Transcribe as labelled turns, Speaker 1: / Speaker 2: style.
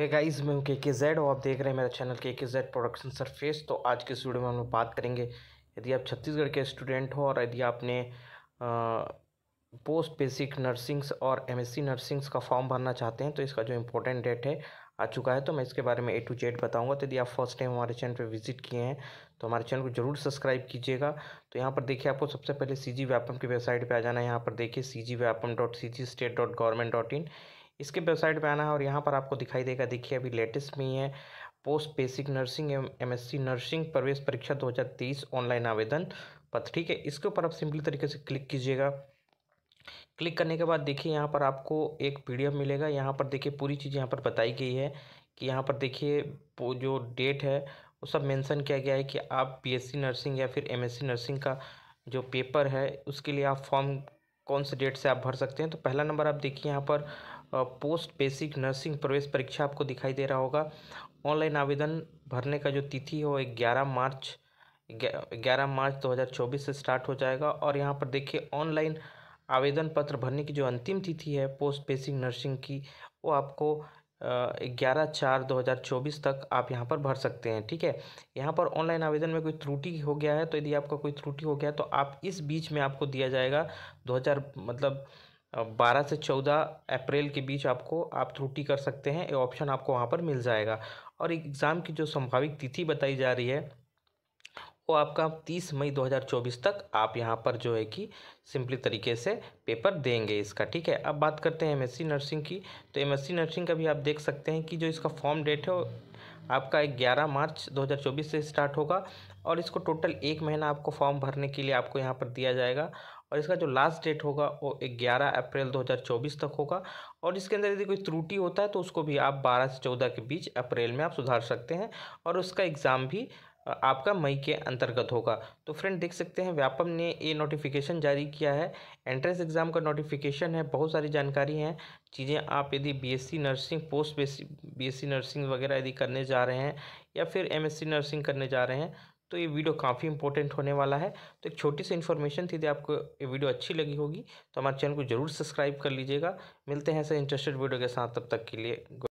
Speaker 1: है गाइस मैं हूँ के के जेड और आप देख रहे हैं मेरा चैनल के के जेड प्रोडक्शन सरफेस तो आज के स्टूडियो में हम लोग बात करेंगे यदि आप छत्तीसगढ़ के स्टूडेंट हो और यदि आपने पोस्ट बेसिक नर्सिंग्स और एमएससी नर्सिंग्स का फॉर्म भरना चाहते हैं तो इसका जो इम्पोर्टेंट डेट है आ चुका है तो मैं इसके बारे में ए टू जेड बताऊँगा तो यदि आप फर्स्ट टाइम हमारे चैनल पर विजिट किए हैं तो हमारे चैनल को जरूर सब्सक्राइब कीजिएगा तो यहाँ पर देखिए आपको सबसे पहले सी जी की वेबसाइट पर आ जाना है यहाँ पर देखिए C G Vyapam dot C G state dot government dot in इसके वेबसाइट पर आना है और यहाँ पर आपको दिखाई देगा देखिए अभी लेटेस्ट में ही है पोस्ट बेसिक नर्सिंग एवं सी नर्सिंग प्रवेश परीक्षा 2023 ऑनलाइन आवेदन पत्र ठीक है इसके ऊपर आप सिंपली तरीके से क्लिक कीजिएगा क्लिक करने के बाद देखिए यहाँ पर आपको एक एफ मिलेगा यहाँ पर देखिए पूरी चीज़ यहाँ पर बताई गई है कि यहाँ पर देखिए जो डेट है वो सब मैंसन किया गया है कि आप सी नर्सिंग या फिर सी नर्सिंग का जो पेपर है उसके लिए आप फॉर्म कौन से डेट से आप भर सकते हैं तो पहला नंबर आप देखिए यहाँ पर पोस्ट बेसिक नर्सिंग प्रवेश परीक्षा आपको दिखाई दे रहा होगा ऑनलाइन आवेदन भरने का जो तिथि है वो ग्यारह मार्च ग्यारह मार्च 2024 से स्टार्ट हो जाएगा और यहाँ पर देखिए ऑनलाइन आवेदन पत्र भरने की जो अंतिम तिथि है पोस्ट बेसिक नर्सिंग की वो आपको ग्यारह चार दो हज़ार चौबीस तक आप यहाँ पर भर सकते हैं ठीक है यहाँ पर ऑनलाइन आवेदन में कोई त्रुटि हो गया है तो यदि आपका कोई त्रुटि हो गया तो आप इस बीच में आपको दिया जाएगा दो हज़ार मतलब बारह से चौदह अप्रैल के बीच आपको आप त्रुटि कर सकते हैं ये ऑप्शन आपको वहाँ पर मिल जाएगा और एग्ज़ाम की जो संभावित तिथि बताई जा रही है वो आपका तीस मई दो हज़ार चौबीस तक आप यहाँ पर जो है कि सिंपली तरीके से पेपर देंगे इसका ठीक है अब बात करते हैं एमएससी नर्सिंग की तो एमएससी नर्सिंग का भी आप देख सकते हैं कि जो इसका फॉर्म डेट है आपका 11 मार्च 2024 से स्टार्ट होगा और इसको टोटल एक महीना आपको फॉर्म भरने के लिए आपको यहाँ पर दिया जाएगा और इसका जो लास्ट डेट होगा वो 11 अप्रैल 2024 तक होगा और इसके अंदर यदि कोई त्रुटि होता है तो उसको भी आप 12 से 14 के बीच अप्रैल में आप सुधार सकते हैं और उसका एग्ज़ाम भी आपका मई के अंतर्गत होगा तो फ्रेंड देख सकते हैं व्यापम ने ये नोटिफिकेशन जारी किया है एंट्रेंस एग्ज़ाम का नोटिफिकेशन है बहुत सारी जानकारी हैं चीज़ें आप यदि BSc nursing post BSc BSc nursing वगैरह यदि करने जा रहे हैं या फिर एमएससी नर्सिंग करने जा रहे हैं तो ये वीडियो काफ़ी इंपॉर्टेंट होने वाला है तो एक छोटी सी इन्फॉर्मेशन थी आपको ये वीडियो अच्छी लगी होगी तो हमारे चैनल को जरूर सब्सक्राइब कर लीजिएगा मिलते हैं ऐसे इंटरेस्टेड वीडियो के साथ तब तक के लिए